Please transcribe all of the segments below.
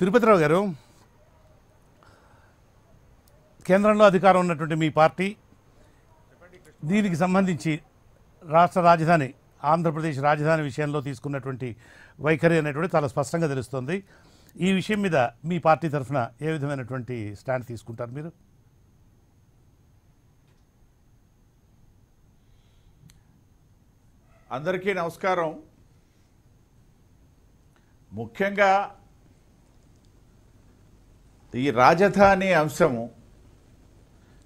తిరుపతిరావు గారు కేంద్రంలో అధికారం ఉన్నటువంటి మీ పార్టీ దీనికి సంబంధించి రాష్ట్ర రాజధాని ఆంధ్రప్రదేశ్ రాజధాని విషయంలో తీసుకున్నటువంటి వైఖరి అనేటువంటి చాలా స్పష్టంగా తెలుస్తుంది ఈ విషయం మీద మీ పార్టీ తరఫున ఏ విధమైనటువంటి స్టాండ్ తీసుకుంటారు మీరు అందరికీ నమస్కారం ముఖ్యంగా ఈ రాజధాని అంశము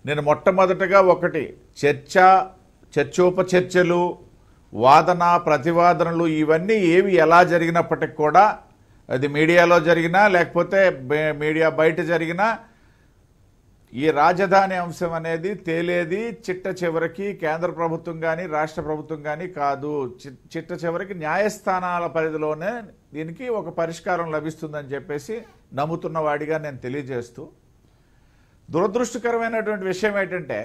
నేను మొట్టమొదటగా ఒకటి చర్చ చర్చోపచర్చలు వాదన ప్రతివాదనలు ఇవన్నీ ఏవి ఎలా జరిగినప్పటికి కూడా అది మీడియాలో జరిగినా లేకపోతే మీడియా బయట జరిగినా ఈ రాజధాని అంశం అనేది తేలేది చిట్ట చివరికి కేంద్ర ప్రభుత్వం కానీ రాష్ట్ర ప్రభుత్వం కానీ కాదు చిట్ట చివరికి న్యాయస్థానాల పరిధిలోనే దీనికి ఒక పరిష్కారం లభిస్తుందని చెప్పేసి నమ్ముతున్న వాడిగా నేను తెలియజేస్తూ దురదృష్టకరమైనటువంటి విషయం ఏంటంటే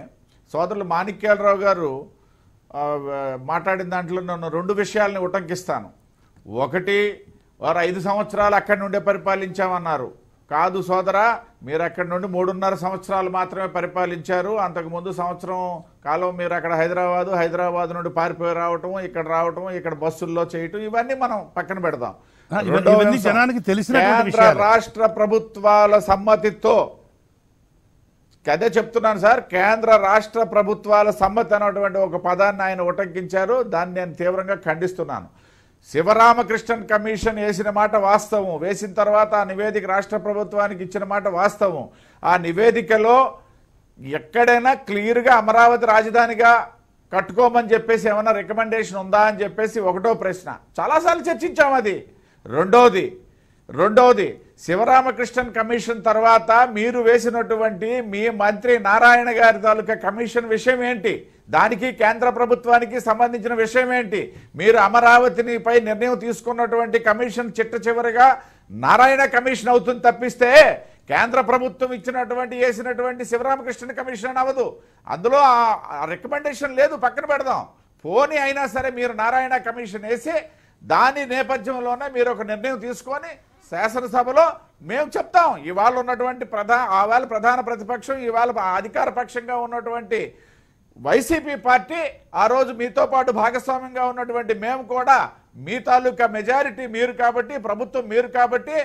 సోదరులు మాణిక్యాలరావు గారు మాట్లాడిన దాంట్లో నన్ను రెండు విషయాలని ఉటంకిస్తాను ఒకటి వారు ఐదు సంవత్సరాలు అక్కడి నుండే పరిపాలించామన్నారు కాదు సోదరా మీరు అక్కడి నుండి మూడున్నర సంవత్సరాలు మాత్రమే పరిపాలించారు అంతకుముందు సంవత్సరం కాలం మీరు అక్కడ హైదరాబాదు హైదరాబాద్ నుండి పారిపోయి రావటం ఇక్కడ రావటం ఇక్కడ బస్సుల్లో చేయటం ఇవన్నీ మనం పక్కన పెడదాం జనానికి తెలిసిన రాష్ట్ర ప్రభుత్వాల సమ్మతితో కదే చెప్తున్నాను సార్ కేంద్ర రాష్ట్ర ప్రభుత్వాల సమ్మతి అనేటువంటి ఒక పదాన్ని ఆయన ఉటంకించారు దాన్ని నేను తీవ్రంగా ఖండిస్తున్నాను శివరామకృష్ణన్ కమిషన్ వేసిన మాట వాస్తవం వేసిన తర్వాత ఆ నివేదిక రాష్ట్ర ప్రభుత్వానికి ఇచ్చిన మాట వాస్తవం ఆ నివేదికలో ఎక్కడైనా క్లియర్గా అమరావతి రాజధానిగా కట్టుకోమని చెప్పేసి ఏమైనా రికమెండేషన్ ఉందా అని చెప్పేసి ఒకటో ప్రశ్న చాలాసార్లు చర్చించాం అది రెండవది రెండవది శివరామకృష్ణన్ కమిషన్ తర్వాత మీరు వేసినటువంటి మీ మంత్రి నారాయణ గారి తాలూకా కమిషన్ విషయం ఏంటి దానికి కేంద్ర ప్రభుత్వానికి సంబంధించిన విషయం ఏంటి మీరు అమరావతినిపై నిర్ణయం తీసుకున్నటువంటి కమిషన్ చిట్ట చివరిగా నారాయణ కమిషన్ అవుతుంది తప్పిస్తే కేంద్ర ప్రభుత్వం ఇచ్చినటువంటి వేసినటువంటి శివరామకృష్ణ కమిషన్ అవ్వదు అందులో రికమెండేషన్ లేదు పక్కన పెడదాం పోనీ అయినా సరే మీరు నారాయణ కమిషన్ వేసి దాని నేపథ్యంలోనే మీరు ఒక నిర్ణయం తీసుకొని శాసనసభలో మేము చెప్తాం ఇవాళ ఉన్నటువంటి ప్రధాన ఆవేళ ప్రధాన ప్రతిపక్షం ఇవాళ అధికార పక్షంగా ఉన్నటువంటి వైసీపీ పార్టీ ఆ రోజు మీతో పాటు భాగస్వామ్యంగా ఉన్నటువంటి మేము కూడా మీ తాలూకా మెజారిటీ మీరు కాబట్టి ప్రభుత్వం మీరు కాబట్టి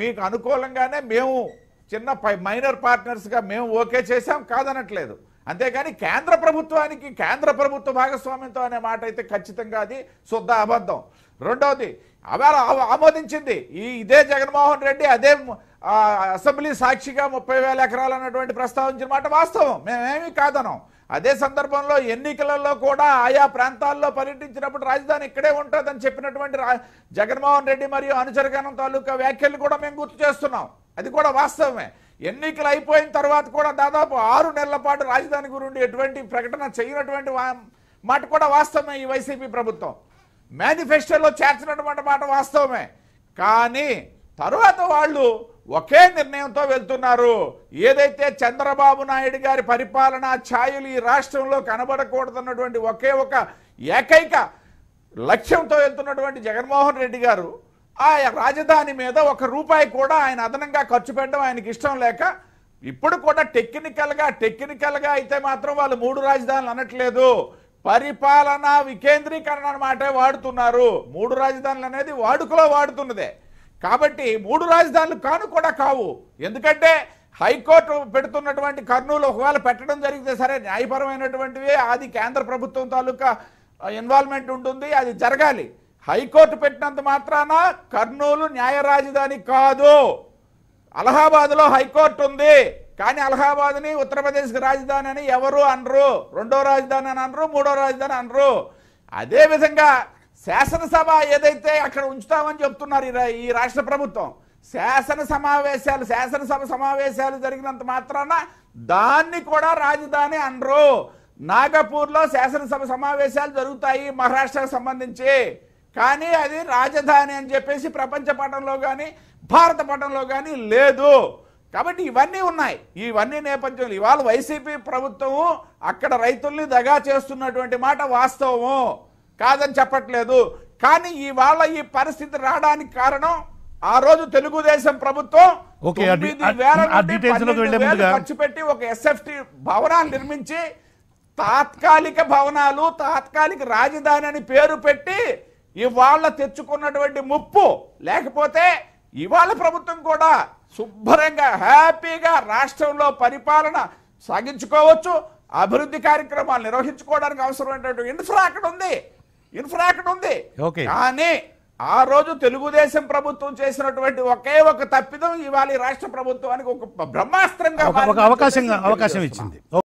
మీకు అనుకూలంగానే మేము చిన్న మైనర్ పార్ట్నర్స్గా మేము ఓకే చేసాం కాదనట్లేదు అంతేగాని కేంద్ర ప్రభుత్వానికి కేంద్ర ప్రభుత్వ భాగస్వామ్యంతో అనే మాట అయితే ఖచ్చితంగా అది శుద్ధ అబద్ధం రెండవది అవేళ ఆమోదించింది ఈ ఇదే జగన్మోహన్ రెడ్డి అదే అసెంబ్లీ సాక్షిగా ముప్పై వేల ఎకరాలు అన్నటువంటి ప్రస్తావించిన మాట వాస్తవం మేమేమీ కాదనం అదే సందర్భంలో ఎన్నికలలో కూడా ఆయా ప్రాంతాల్లో పర్యటించినప్పుడు రాజధాని ఇక్కడే ఉంటుందని చెప్పినటువంటి జగన్మోహన్ రెడ్డి మరియు అనుచరగనం తాలూకా వ్యాఖ్యలు కూడా మేము గుర్తు చేస్తున్నాం అది కూడా వాస్తవమే ఎన్నికలు అయిపోయిన తర్వాత కూడా దాదాపు ఆరు నెలల పాటు రాజధాని గురించి ఎటువంటి ప్రకటన చేయనటువంటి మాట కూడా వాస్తవమే ఈ వైసీపీ ప్రభుత్వం మేనిఫెస్టోలో చేర్చినటువంటి మాట వాస్తవమే కానీ తరువాత వాళ్ళు ఒకే నిర్ణయంతో వెళ్తున్నారు ఏదైతే చంద్రబాబు నాయుడు గారి పరిపాలన ఛాయలు ఈ రాష్ట్రంలో కనబడకూడదన్నటువంటి ఒకే ఒక ఏకైక లక్ష్యంతో వెళ్తున్నటువంటి జగన్మోహన్ రెడ్డి గారు ఆ రాజధాని మీద ఒక రూపాయి కూడా ఆయన అదనంగా ఖర్చు పెట్టడం ఆయనకి ఇష్టం లేక ఇప్పుడు కూడా టెక్నికల్గా టెక్నికల్గా అయితే మాత్రం వాళ్ళు మూడు రాజధానులు అనట్లేదు పరిపాలనా వికేంద్రీకరణ అన్నమాట వాడుతున్నారు మూడు రాజధానులు అనేది వాడుకలో వాడుతున్నదే కాబట్టి మూడు రాజధానులు కాను కూడా కావు ఎందుకంటే హైకోర్టు పెడుతున్నటువంటి కర్నూలు ఒకవేళ పెట్టడం జరిగితే సరే న్యాయపరమైనటువంటివి అది కేంద్ర ప్రభుత్వం తాలూకా ఇన్వాల్వ్మెంట్ ఉంటుంది అది జరగాలి హైకోర్టు పెట్టినంత మాత్రాన కర్నూలు న్యాయ రాజధాని కాదు అలహాబాద్లో హైకోర్టు ఉంది కానీ అలహాబాద్ని ఉత్తరప్రదేశ్కి రాజధాని అని ఎవరు అనరు రెండో రాజధాని అని అనరు మూడో రాజధాని అనరు అదేవిధంగా శాసనసభ ఏదైతే అక్కడ ఉంచుతామని చెప్తున్నారు ఈ రాష్ట్ర ప్రభుత్వం శాసన సమావేశాలు శాసనసభ సమావేశాలు జరిగినంత మాత్రాన దాన్ని కూడా రాజధాని అనరు నాగపూర్లో శాసనసభ సమావేశాలు జరుగుతాయి మహారాష్ట్రకు సంబంధించి కానీ అది రాజధాని అని చెప్పేసి ప్రపంచ పటంలో కానీ భారత పటంలో కానీ లేదు కాబట్టి ఇవన్నీ ఉన్నాయి ఇవన్నీ నేపథ్యంలో ఇవాళ వైసీపీ ప్రభుత్వము అక్కడ రైతుల్ని దగా చేస్తున్నటువంటి మాట వాస్తవము కాదని చెప్పట్లేదు కానీ ఇవాళ ఈ పరిస్థితి రావడానికి కారణం ఆ రోజు తెలుగుదేశం ప్రభుత్వం ఖర్చు పెట్టి ఒక ఎస్ఎఫ్టి భవనాలు నిర్మించి తాత్కాలిక భవనాలు తాత్కాలిక రాజధాని అని పేరు పెట్టి ఇవాళ తెచ్చుకున్నటువంటి ముప్పు లేకపోతే ఇవాళ ప్రభుత్వం కూడా శుభ్రంగా హ్యాపీగా రాష్ట్రంలో పరిపాలన సాగించుకోవచ్చు అభివృద్ధి కార్యక్రమాలు నిర్వహించుకోవడానికి అవసరమైనటువంటి ఇన్ఫ్రా అక్కడ ఉంది ఇన్ఫ్రా అక్కడ ఉంది కానీ ఆ రోజు తెలుగుదేశం ప్రభుత్వం చేసినటువంటి ఒకే ఒక తప్పిదం ఇవాళ రాష్ట్ర ప్రభుత్వానికి ఒక బ్రహ్మాస్త్రంగా అవకాశంగా అవకాశం ఇచ్చింది